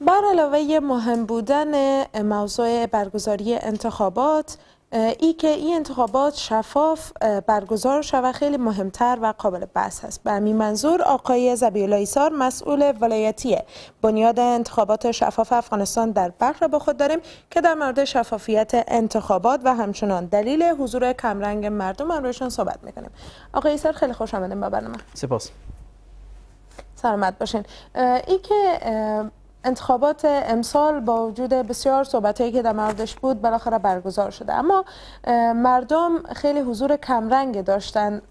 بر علاوه مهم بودن موضوع برگزاری انتخابات ای که این انتخابات شفاف برگزار شود خیلی مهمتر و قابل بحث است به همین منظور آقای زبیل ایسار مسئول ولایتی بنیاد انتخابات شفاف افغانستان در را با خود داریم که در مورد شفافیت انتخابات و همچنان دلیل حضور کمرنگ مردم هم صحبت میکنیم آقای ایسار خیلی خوش آمدیم با برنامه سپاس سلامت باشین ای که انتخابات امسال با وجود بسیار صحبتایی که در موردش بود بالاخره برگزار شده اما مردم خیلی حضور کمرنگ داشتن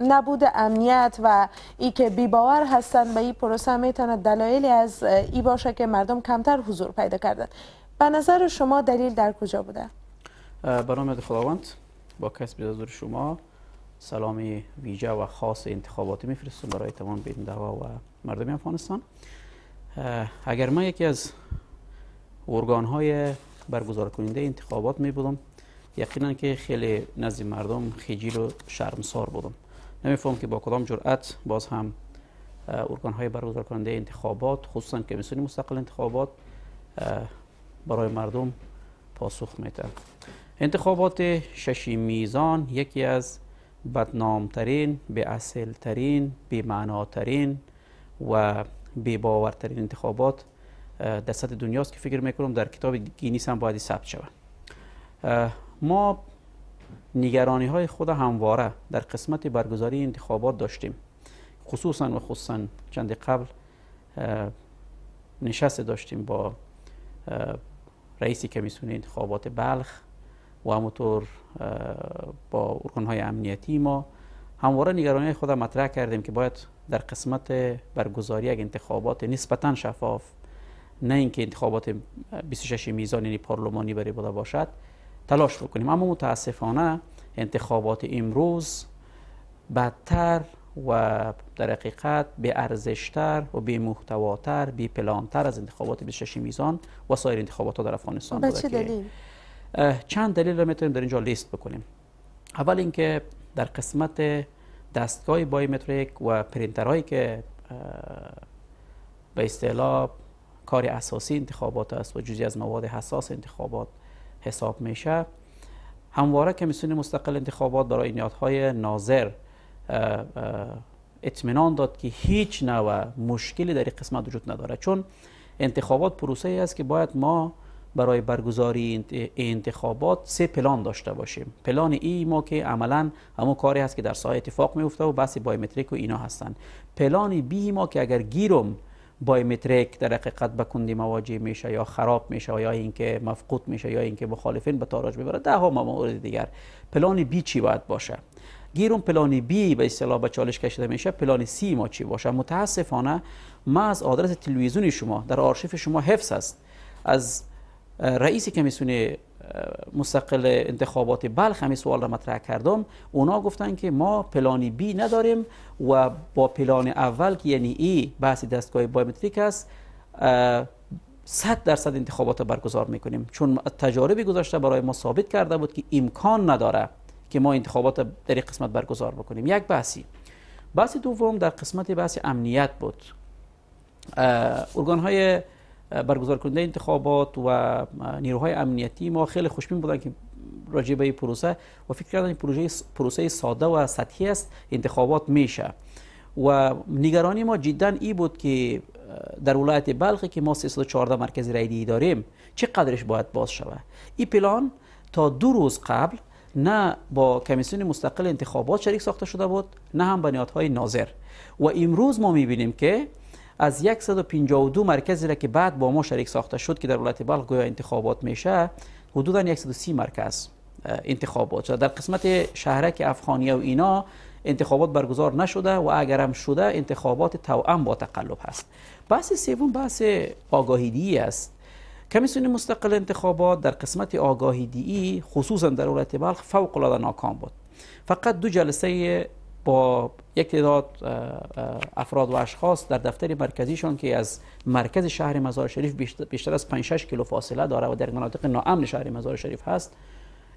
نبود امنیت و ای که باور هستند به این پروسه میتونه دلایلی از ای باشه که مردم کمتر حضور پیدا کردن به نظر شما دلیل در کجا بوده؟ برام خداوند با کسب حضور شما سلامی ویژه و خاص انتخاباتی میفرستم برای تمام بیننده و مردم افغانستان اگر من یکی از ارگان های برگزار کننده انتخابات می بودم یقینا که خیلی نزد مردم خجیل و شرمسار بودم نمیفهم که با کدام جرأت باز هم ارگان های برگزار کننده انتخابات خصوصا کمیسیون مستقل انتخابات برای مردم پاسخ میده انتخابات ششی میزان یکی از بدنامترین به اصلترین به معناترین و بی‌باورترین انتخابات در سطح دنیاست که فکر میکنم در کتاب گینیس هم باید ثبت شود ما نگرانی های خود همواره در قسمت برگزاری انتخابات داشتیم خصوصا و خصوصا چند قبل نشست داشتیم با رئیس کمیسیون انتخابات بلخ و همطور با های امنیتی ما همواره نگرانی خود مطرح کردیم که باید در قسمت برگزاری یک انتخابات نسبتا شفاف نه اینکه انتخابات 26 میزان یعنی پارلمانی برای بوده باشد تلاش بکنیم اما متاسفانه انتخابات امروز بدتر و در حقیقت به ارزشتر و به محتواتر به پلانتر از انتخابات 26 میزان و سایر انتخابات ها در افغانستان بوده که چند دلیل را میتونیم در اینجا لیست بکنیم اول اینکه در قسمت دستگاه بایومتریک و پرینترهایی که به اصطلاح کار اساسی انتخابات است و جزی از مواد حساس انتخابات حساب میشه همواره کمیسیون مستقل انتخابات برای نیادهای ناظر اطمینان داد که هیچ نوع مشکلی در این قسمت وجود نداره چون انتخابات پروسه ای است که باید ما برای برگزاری انتخابات سه پلان داشته باشیم پلان ای ما که عملا همون کاری هست که در سایه اتفاق میفته و بحث بایومتریک و اینا هستن پلان بی ما که اگر گیرم بایومتریک در حقیقت به کندی مواجه میشه یا خراب میشه یا اینکه مفقود میشه یا اینکه مخالفین به تاراج میبره ده ها مورد دیگر پلان بی چی باید باشه گیرون پلان بی به اصطلاح به چالش کشیده میشه پلان سی ما چی باشه متاسفانه ما از آدرس تلویزیون شما در آرشیف شما حفظ است از رئیس کمیسیون مستقل انتخابات بلخ همین سوال را مطرح کردم اونا گفتن که ما پلانی بی نداریم و با پلان اول که یعنی ای بحث دستگاه بایومتریک است 100 درصد انتخابات را برگزار میکنیم چون تجارب گذاشته برای ما ثابت کرده بود که امکان نداره که ما انتخابات در قسمت برگزار بکنیم یک بحثی بحث دوم در قسمت بحث امنیت بود ارگان های برگزار کننده انتخابات و نیروهای امنیتی ما خیلی خوشبین بودن که راجع به پروسه و فکر کردن این پروژه پروسه ساده و سطحی است انتخابات میشه و نگرانی ما جدا ای بود که در ولایت بلخ که ما 314 مرکز رایدی داریم چه قدرش باید باز شود این پلان تا دو روز قبل نه با کمیسیون مستقل انتخابات شریک ساخته شده بود نه هم به ناظر و امروز ما میبینیم که از 152 مرکزی را که بعد با ما شریک ساخته شد که در ولایت بلخ گویا انتخابات میشه حدودا 130 مرکز انتخابات شده در قسمت شهرک افغانیه و اینا انتخابات برگزار نشده و اگر هم شده انتخابات توأم با تقلب هست بحث سوم بحث آگاهیدی است کمیسیون مستقل انتخابات در قسمت آگاهیدی خصوصا در ولایت بلخ فوق ناکام بود فقط دو جلسه با یک تعداد افراد و اشخاص در دفتر مرکزیشان که از مرکز شهر مزار شریف بیشتر از 5 6 کیلو فاصله داره و در مناطق ناامن شهر مزار شریف هست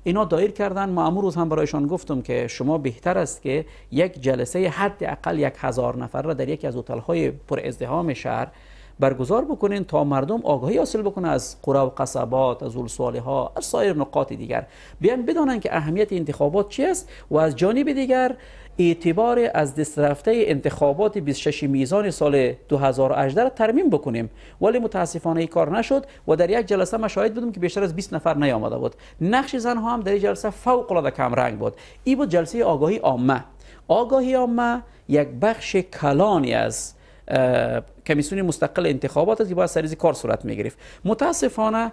اینا دایر کردن ما امروز هم برایشان گفتم که شما بهتر است که یک جلسه حداقل یک هزار نفر را در یکی از هتل های پر ازدهام شهر برگزار بکنین تا مردم آگاهی حاصل بکنه از قره و قصبات از اولسواله ها از سایر نقاط دیگر بیان بدانن که اهمیت انتخابات چی است و از جانب دیگر اعتبار از دست رفته انتخابات 26 میزان سال 2018 را ترمیم بکنیم ولی متاسفانه این کار نشد و در یک جلسه ما شاهد بودیم که بیشتر از 20 نفر نیامده بود نقش زن ها هم در این جلسه فوق العاده کم رنگ بود این بود جلسه آگاهی عامه آگاهی عامه یک بخش کلانی است. کمیسیون مستقل انتخابات است که باید سریز کار صورت می گرفت متاسفانه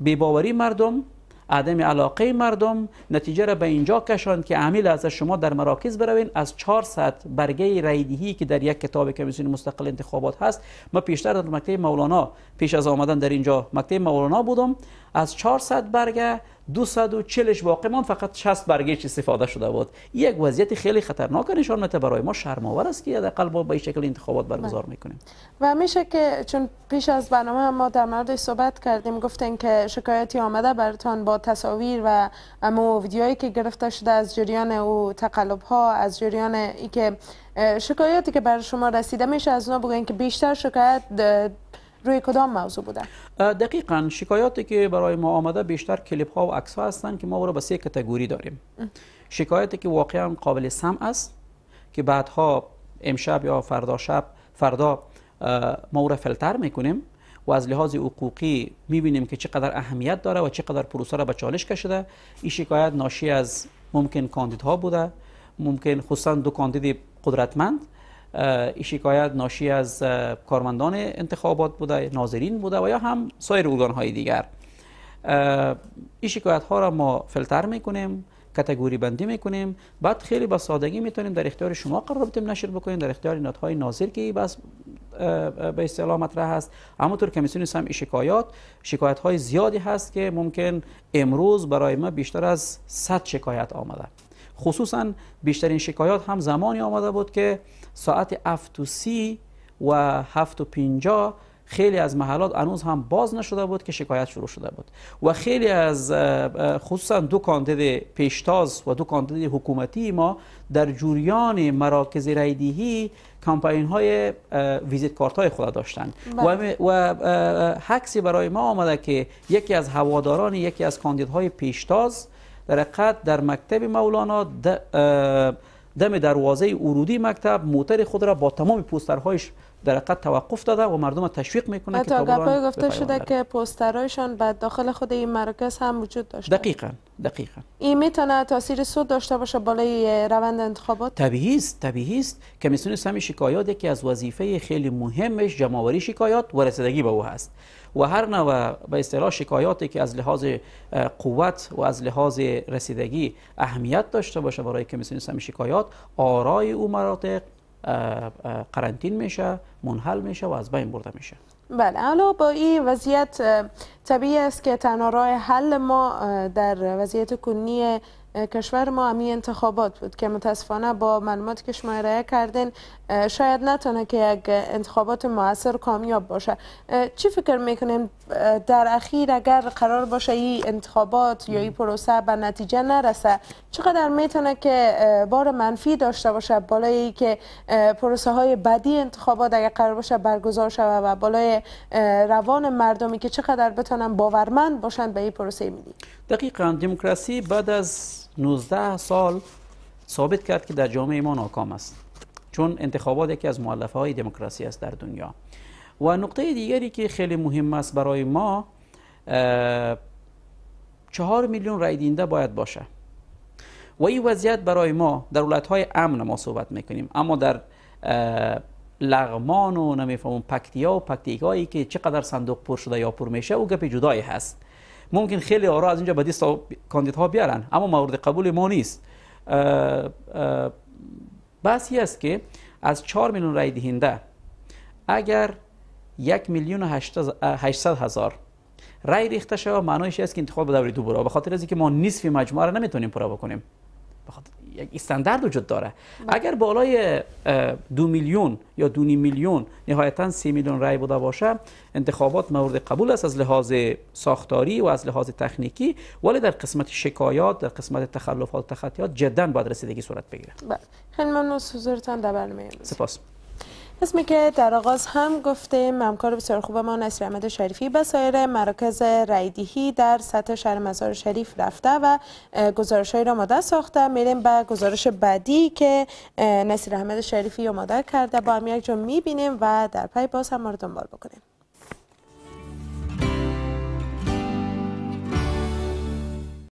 بیباوری مردم عدم علاقه مردم نتیجه را به اینجا کشاند که عمل از شما در مراکز بروین از 400 برگه رایدهی که در یک کتاب کمیسیون مستقل انتخابات هست ما پیشتر در مکتب مولانا پیش از آمدن در اینجا مکتب مولانا بودم از 400 برگه 240 باقی من فقط 60 برگه استفاده شده بود یک وضعیت خیلی خطرناک نشان میده برای ما شرم آور است که حداقل ما به این شکل انتخابات برگزار بله. میکنیم و میشه که چون پیش از برنامه ما در مورد صحبت کردیم گفتن که شکایتی آمده برتان با تصاویر و اما ویدیویی که گرفته شده از جریان او تقلب ها از جریان ای که شکایاتی که بر شما رسیده میشه از اونا بگوین که بیشتر شکایت روی کدام موضوع بوده؟ دقیقا شکایاتی که برای ما آمده بیشتر کلیپ ها و عکس ها هستن که ما رو به سه کتگوری داریم شکایتی که واقعا قابل سمع است که بعدها امشب یا فردا شب فردا ما رو فلتر میکنیم و از لحاظ حقوقی میبینیم که چقدر اهمیت داره و چقدر پروسه را به چالش کشیده این شکایت ناشی از ممکن کاندیدها بوده ممکن خصوصا دو کاندید قدرتمند این شکایت ناشی از کارمندان انتخابات بوده ناظرین بوده و یا هم سایر ارگان های دیگر این شکایت ها را ما فلتر میکنیم کتگوری بندی میکنیم بعد خیلی با سادگی میتونیم در اختیار شما قرار بدیم نشر بکنیم در اختیار نهادهای ناظر که بس به اصطلاح مطرح هست همونطور کمیسیون هم شکایات شکایت های زیادی هست که ممکن امروز برای ما بیشتر از 100 شکایت آمده خصوصا بیشترین شکایات هم زمانی آمده بود که ساعت 7.30 و 7.50 خیلی از محلات هنوز هم باز نشده بود که شکایت شروع شده بود و خیلی از خصوصا دو کاندید پیشتاز و دو کاندید حکومتی ما در جوریان مراکز رایدهی کمپین های ویزیت کارت های خود داشتند بله. و, و حکسی برای ما آمده که یکی از هواداران یکی از کاندیدهای پیشتاز در در مکتب مولانا دم دروازه ورودی مکتب موتر خود را با تمام پوسترهایش در حقیقت توقف داده و مردم را تشویق میکنه که تا گفته شده که پوسترایشان بعد داخل خود این مراکز هم وجود داشته دقیقا دقیقاً. این میتونه تاثیر سود داشته باشه بالای روند انتخابات طبیعی است طبیعی است کمیسیون سمی شکایات که از وظیفه خیلی مهمش جمعآوری شکایات و رسیدگی به او هست و هر نوع به اصطلاح شکایاتی که از لحاظ قوت و از لحاظ رسیدگی اهمیت داشته باشه برای کمیسیون سم شکایات آرای او مراتق قرنطین میشه منحل میشه و از بین برده میشه بله حالا با این وضعیت طبیعی است که تنها راه حل ما در وضعیت کنی کشور ما امی انتخابات بود که متاسفانه با معلوماتی که شما ارائه کردین شاید نتونه که یک انتخابات موثر کامیاب باشه چی فکر میکنیم در اخیر اگر قرار باشه این انتخابات یا این پروسه به نتیجه نرسه چقدر میتونه که بار منفی داشته باشه بالای که پروسه های بدی انتخابات اگر قرار باشه برگزار شود و بالای روان مردمی که چقدر بتونن باورمند باشن به این پروسه ملی دقیقاً دموکراسی بعد از 19 سال ثابت کرد که در جامعه ما ناکام است چون انتخابات یکی از مؤلفه های دموکراسی است در دنیا و نقطه دیگری که خیلی مهم است برای ما چهار میلیون رای دینده باید باشه و این وضعیت برای ما در ولایت های امن ما صحبت میکنیم اما در لغمان و نمیفهمون پکتیا و پکتیکایی که چقدر صندوق پر شده یا پر میشه او گپ جدایی هست ممکن خیلی آرا از اینجا به کاندیدها بیارن اما مورد قبول ما نیست بحثی است که از 4 میلیون رای دهنده اگر یک میلیون و 800 هزار رای ریخته شود معنایش است که انتخاب به دوره دو برا به خاطر از اینکه ما نصف مجموعه را نمیتونیم پورا بکنیم یک استاندارد وجود داره اگر بالای دو میلیون یا دونی میلیون نهایتا سی میلیون رای بوده باشه انتخابات مورد قبول است از لحاظ ساختاری و از لحاظ تکنیکی ولی در قسمت شکایات در قسمت تخلفات و تخطیات جدا باید رسیدگی صورت بگیره بله. خیلی ممنون از در برنامه سپاس اسمی که در آغاز هم گفتیم همکار بسیار خوب ما نصیر احمد شریفی به سایر مراکز رایدیهی در سطح شهر مزار شریف رفته و گزارش را ماده ساخته میریم به گزارش بعدی که نصر احمد شریفی آماده کرده با هم یک جا میبینیم و در پی باز هم ما دنبال بکنیم